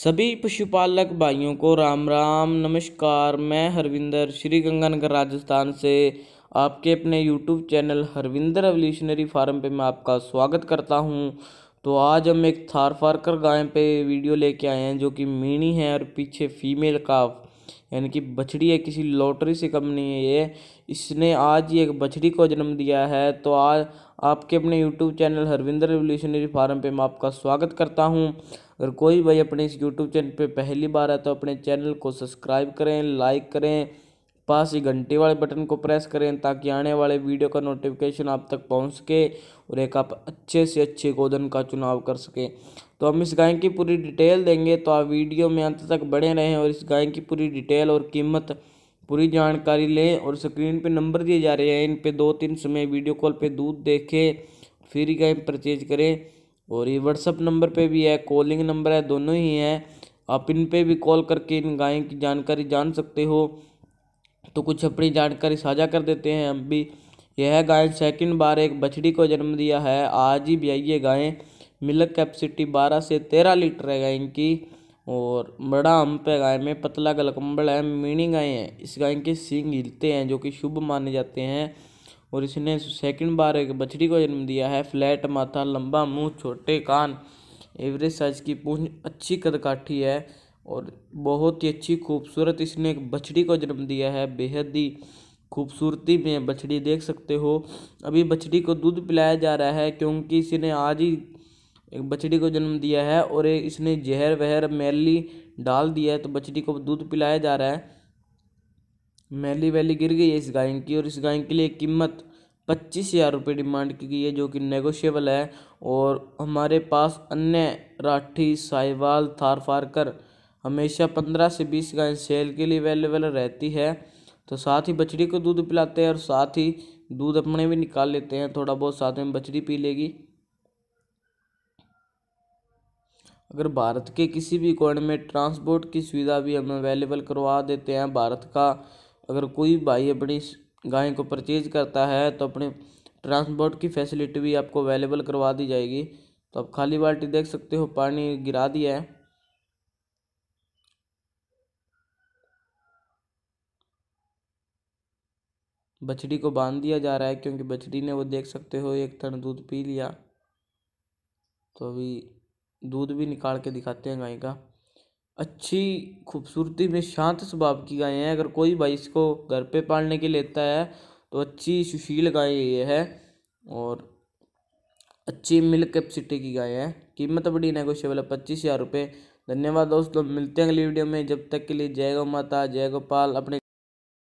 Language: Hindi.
सभी पशुपालक भाइयों को राम राम नमस्कार मैं हरविंदर श्री गंगानगर राजस्थान से आपके अपने YouTube channel Harvinder evolutionary farm पे मैं आपका स्वागत करता हूँ तो आज हम एक थार फारकर गाय पे वीडियो लेके आए हैं जो कि मीणी है और पीछे फीमेल का यानी कि बछड़ी है किसी लॉटरी से कम नहीं है ये इसने आज ही एक बछड़ी को जन्म दिया है तो आज आपके अपने YouTube channel Harvinder revolutionary farm पे मैं आपका स्वागत करता हूँ अगर कोई भाई अपने इस यूट्यूब चैनल पे पहली बार है तो अपने चैनल को सब्सक्राइब करें लाइक करें पास ही घंटे वाले बटन को प्रेस करें ताकि आने वाले वीडियो का नोटिफिकेशन आप तक पहुंच सके और एक आप अच्छे से अच्छे गोदन का चुनाव कर सकें तो हम इस गाय की पूरी डिटेल देंगे तो आप वीडियो में अंत तक बने रहें और इस गाय की पूरी डिटेल और कीमत पूरी जानकारी लें और स्क्रीन पर नंबर दिए जा रहे हैं इन पर दो तीन समय वीडियो कॉल पर दूध देखें फिर गाय परचेज करें और ये व्हाट्सअप नंबर पे भी है कॉलिंग नंबर है दोनों ही हैं आप इन पे भी कॉल करके इन गाय की जानकारी जान सकते हो तो कुछ अपनी जानकारी साझा कर देते हैं हम भी यह गाय सेकंड बार एक बछड़ी को जन्म दिया है आज ही ब्याइए गायें मिल्क कैपेसिटी बारह से तेरह लीटर है गाय की और बड़ा हम है गाय में पतला गलकम्बल है मीणी गाय है इस गाय के सिंग हिलते हैं जो कि शुभ माने जाते हैं और इसने सेकंड बार एक बछड़ी को जन्म दिया है फ्लैट माथा लंबा मुंह छोटे कान एवरेज साइज की पूंछ अच्छी कदकाठी है और बहुत ही अच्छी खूबसूरत इसने एक बछड़ी को जन्म दिया है बेहद ही खूबसूरती में बछड़ी देख सकते हो अभी बछड़ी को दूध पिलाया जा रहा है क्योंकि इसने आज ही एक बछड़ी को जन्म दिया है और इसने जहर वहर मैली डाल दिया है तो बछड़ी को दूध पिलाया जा रहा है मैली वैली गिर गई है इस गाय की और इस गाय के लिए कीमत पच्चीस हज़ार रुपये डिमांड की गई है जो कि नेगोशियबल है और हमारे पास अन्य राठी साहिवाल थार फारकर हमेशा पंद्रह से बीस गाय सेल के लिए अवेलेबल रहती है तो साथ ही बछड़ी को दूध पिलाते हैं और साथ ही दूध अपने भी निकाल लेते हैं थोड़ा बहुत साथ में बछड़ी पी लेगी अगर भारत के किसी भी कोण में ट्रांसपोर्ट की सुविधा भी हम अवेलेबल करवा देते हैं भारत का अगर कोई भाई अपनी गाय को परचेज करता है तो अपने ट्रांसपोर्ट की फैसिलिटी भी आपको अवेलेबल करवा दी जाएगी तो आप खाली बाल्टी देख सकते हो पानी गिरा दिया है बछड़ी को बांध दिया जा रहा है क्योंकि बछड़ी ने वो देख सकते हो एक थन दूध पी लिया तो अभी दूध भी निकाल के दिखाते हैं गाय का अच्छी खूबसूरती में शांत स्वभाव की गाय है अगर कोई भाई इसको घर पे पालने के लेता है तो अच्छी सुशील गाय ये है और अच्छी मिल्क कैपेसिटी की गाय है कीमत बड़ी कुछ बोला पच्चीस हज़ार रुपये धन्यवाद दोस्तों मिलते हैं अगली वीडियो में जब तक के लिए जय गौ माता जय गोपाल अपने